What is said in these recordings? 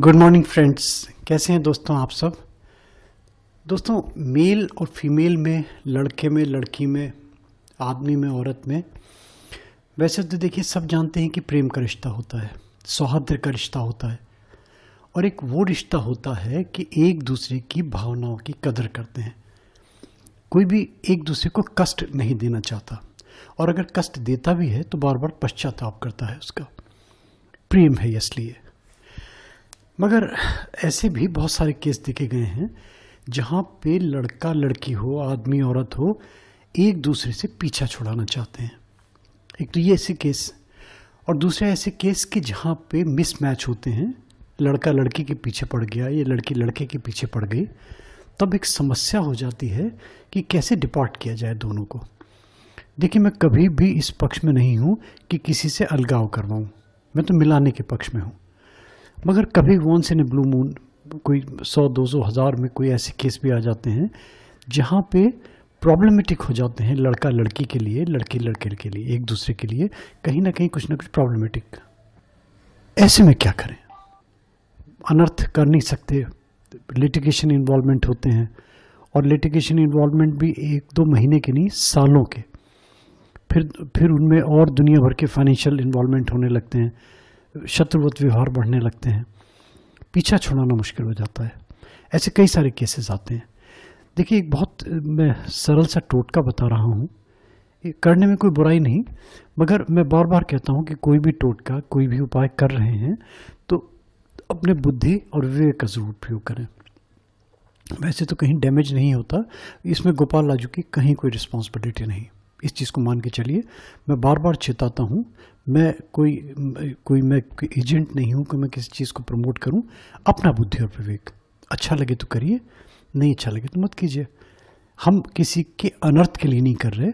good morning friends कैसे हैं दोस्तों आप सब दोस्तों मेल और फीमेल में लड़के में लड़की में आदमी में औरत में वैसे तो देखिए सब जानते हैं कि प्रेम का रिश्ता होता है सौहार्द का रिश्ता होता है और एक वो रिश्ता होता है कि एक दूसरे की भावनाओं की कदर करते हैं कोई भी एक दूसरे को कष्ट नहीं देना चाहता और अगर कष्ट देता भी है तो बार बार पश्चाताप करता है उसका प्रेम है इसलिए मगर ऐसे भी बहुत सारे केस देखे गए हैं जहाँ पे लड़का लड़की हो आदमी औरत हो एक दूसरे से पीछा छुड़ाना चाहते हैं एक तो ये ऐसे केस और दूसरे ऐसे केस कि जहाँ पे मिसमैच होते हैं लड़का लड़की के पीछे पड़ गया या लड़की लड़के के पीछे पड़ गई तब एक समस्या हो जाती है कि कैसे डिपार्ट किया जाए दोनों को देखिए मैं कभी भी इस पक्ष में नहीं हूँ कि किसी से अलगाव करवाऊँ मैं तो मिलाने के पक्ष में हूँ मगर कभी वन से ब्लू मून कोई सौ दो सौ हज़ार में कोई ऐसे केस भी आ जाते हैं जहाँ पे प्रॉब्लमेटिक हो जाते हैं लड़का लड़की के लिए लड़की लड़के के लिए एक दूसरे के लिए कहीं ना कहीं कुछ ना कुछ प्रॉब्लमेटिक ऐसे में क्या करें अनर्थ कर नहीं सकते लिटिगेशन इन्वॉलमेंट होते हैं और लिटिगेशन इन्वॉलमेंट भी एक दो महीने के नहीं सालों के फिर फिर उनमें और दुनिया भर के फाइनेंशियल इन्वॉलमेंट होने लगते हैं शत्रुवत व्यवहार बढ़ने लगते हैं पीछा छुड़ाना मुश्किल हो जाता है ऐसे कई सारे केसेस आते हैं देखिए एक बहुत मैं सरल सा टोटका बता रहा हूँ करने में कोई बुराई नहीं मगर मैं बार बार कहता हूँ कि कोई भी टोटका कोई भी उपाय कर रहे हैं तो अपने बुद्धि और विवेक का ज़रूर उपयोग करें वैसे तो कहीं डैमेज नहीं होता इसमें गोपाल लाजू की कहीं कोई रिस्पॉन्सिबिलिटी नहीं इस चीज़ को मान के चलिए मैं बार बार चेताता हूँ मैं कोई कोई मैं एजेंट नहीं हूँ कि मैं किसी चीज़ को प्रमोट करूँ अपना बुद्धि और विवेक अच्छा लगे तो करिए नहीं अच्छा लगे तो मत कीजिए हम किसी के अनर्थ के लिए नहीं कर रहे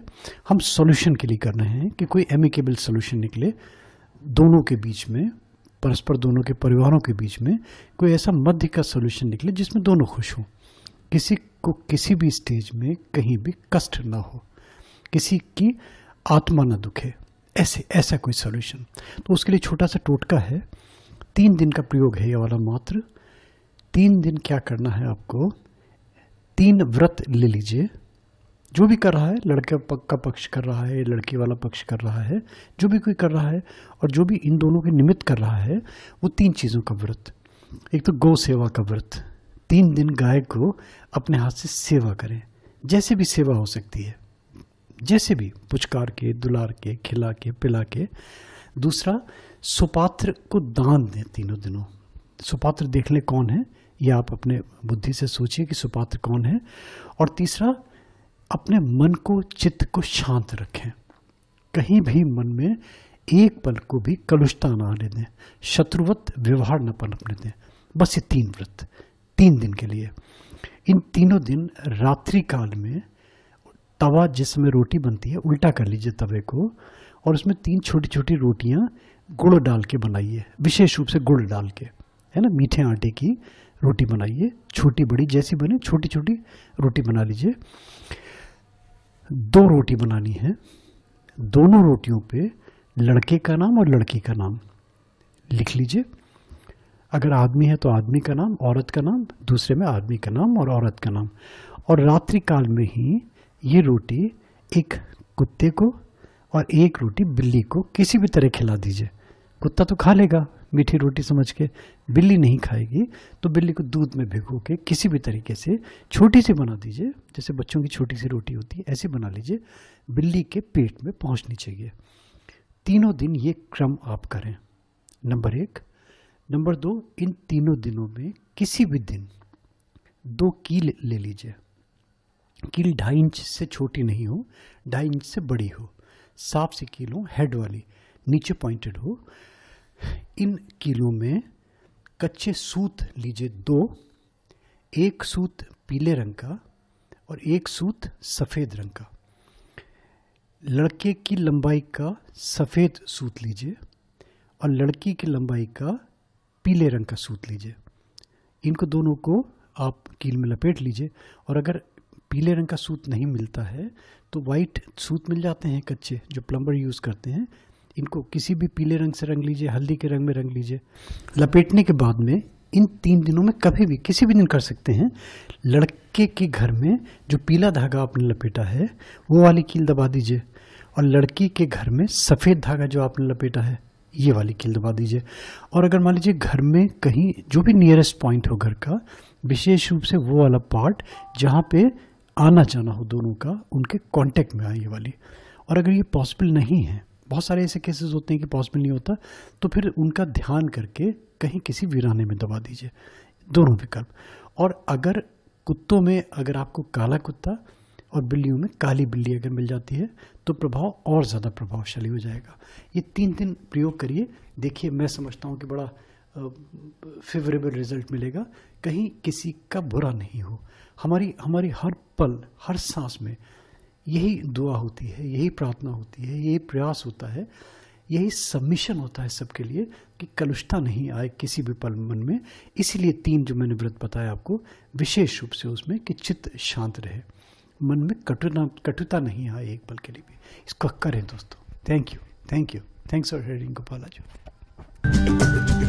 हम सॉल्यूशन के लिए कर रहे हैं कि कोई एमिकेबल सॉल्यूशन निकले दोनों के बीच में परस्पर दोनों के परिवारों के बीच में कोई ऐसा मध्य का सोल्यूशन निकले जिसमें दोनों खुश हों किसी को किसी भी स्टेज में कहीं भी कष्ट ना हो किसी की आत्मा ना दुखे ऐसे ऐसा कोई सोल्यूशन तो उसके लिए छोटा सा टोटका है तीन दिन का प्रयोग है ये वाला मात्र तीन दिन क्या करना है आपको तीन व्रत ले लीजिए जो भी कर रहा है लड़के का पक्ष कर रहा है लड़की वाला पक्ष कर रहा है जो भी कोई कर रहा है और जो भी इन दोनों के निमित्त कर रहा है वो तीन चीज़ों का व्रत एक तो गौ सेवा का व्रत तीन दिन गाय को अपने हाथ से सेवा करें जैसे भी सेवा हो सकती है जैसे भी पुचकार के दुलार के खिला के पिला के दूसरा सुपात्र को दान दें तीनों दिनों सुपात्र देख लें कौन है ये आप अपने बुद्धि से सोचिए कि सुपात्र कौन है और तीसरा अपने मन को चित्त को शांत रखें कहीं भी मन में एक पल को भी कलुषता ना आने दें शत्रुवत व्यवहार न पनपने दें बस ये तीन व्रत तीन दिन के लिए इन तीनों दिन रात्रि काल में तवा जिसमें रोटी बनती है उल्टा कर लीजिए तवे को और उसमें तीन छोटी छोटी रोटियाँ गुड़ डाल के बनाइए विशेष रूप से गुड़ डाल के है ना मीठे आटे की रोटी बनाइए छोटी बड़ी जैसी बने छोटी छोटी रोटी बना लीजिए दो रोटी बनानी है दोनों रोटियों पे लड़के का नाम और लड़की का नाम लिख लीजिए अगर आदमी है तो आदमी का नाम औरत का नाम दूसरे में आदमी का नाम और औरत का नाम और रात्रि काल में ही ये रोटी एक कुत्ते को और एक रोटी बिल्ली को किसी भी तरह खिला दीजिए कुत्ता तो खा लेगा मीठी रोटी समझ के बिल्ली नहीं खाएगी तो बिल्ली को दूध में भिगो के किसी भी तरीके से छोटी सी बना दीजिए जैसे बच्चों की छोटी सी रोटी होती है ऐसी बना लीजिए बिल्ली के पेट में पहुंचनी चाहिए तीनों दिन ये क्रम आप करें नंबर एक नंबर दो इन तीनों दिनों में किसी भी दिन दो कील ले लीजिए कील ढाई इंच से छोटी नहीं हो ढाई इंच से बड़ी हो साफ सी कील हो हेड वाली नीचे पॉइंटेड हो इन कीलों में कच्चे सूत लीजिए दो एक सूत पीले रंग का और एक सूत सफ़ेद रंग का लड़के की लंबाई का सफ़ेद सूत लीजिए और लड़की की लंबाई का पीले रंग का सूत लीजिए इनको दोनों को आप कील में लपेट लीजिए और अगर पीले रंग का सूत नहीं मिलता है तो वाइट सूत मिल जाते हैं कच्चे जो प्लम्बर यूज़ करते हैं इनको किसी भी पीले रंग से रंग लीजिए हल्दी के रंग में रंग लीजिए लपेटने के बाद में इन तीन दिनों में कभी भी किसी भी दिन कर सकते हैं लड़के के घर में जो पीला धागा आपने लपेटा है वो वाली कील दबा दीजिए और लड़की के घर में सफ़ेद धागा जो आपने लपेटा है ये वाली कील दबा दीजिए और अगर मान लीजिए घर में कहीं जो भी नियरेस्ट पॉइंट हो घर का विशेष रूप से वो वाला पार्ट जहाँ पे आना जाना हो दोनों का उनके कांटेक्ट में आए वाली और अगर ये पॉसिबल नहीं है बहुत सारे ऐसे केसेस होते हैं कि पॉसिबल नहीं होता तो फिर उनका ध्यान करके कहीं किसी वीराने में दबा दीजिए दोनों विकल्प और अगर कुत्तों में अगर आपको काला कुत्ता और बिल्लियों में काली बिल्ली अगर मिल जाती है तो प्रभाव और ज़्यादा प्रभावशाली हो जाएगा ये तीन दिन प्रयोग करिए देखिए मैं समझता हूँ कि बड़ा फेवरेबल रिजल्ट मिलेगा कहीं किसी का बुरा नहीं हो हमारी हमारी हर पल हर सांस में यही दुआ होती है यही प्रार्थना होती है यही प्रयास होता है यही सबमिशन होता है सबके लिए कि कलुषता नहीं आए किसी भी पल मन में इसीलिए तीन जो मैंने व्रत बताया आपको विशेष रूप से उसमें कि चित्त शांत रहे मन में कटुना कटुता नहीं आए एक पल के लिए भी इसको करें दोस्तों thank you thank you thanks for heading Gopala ji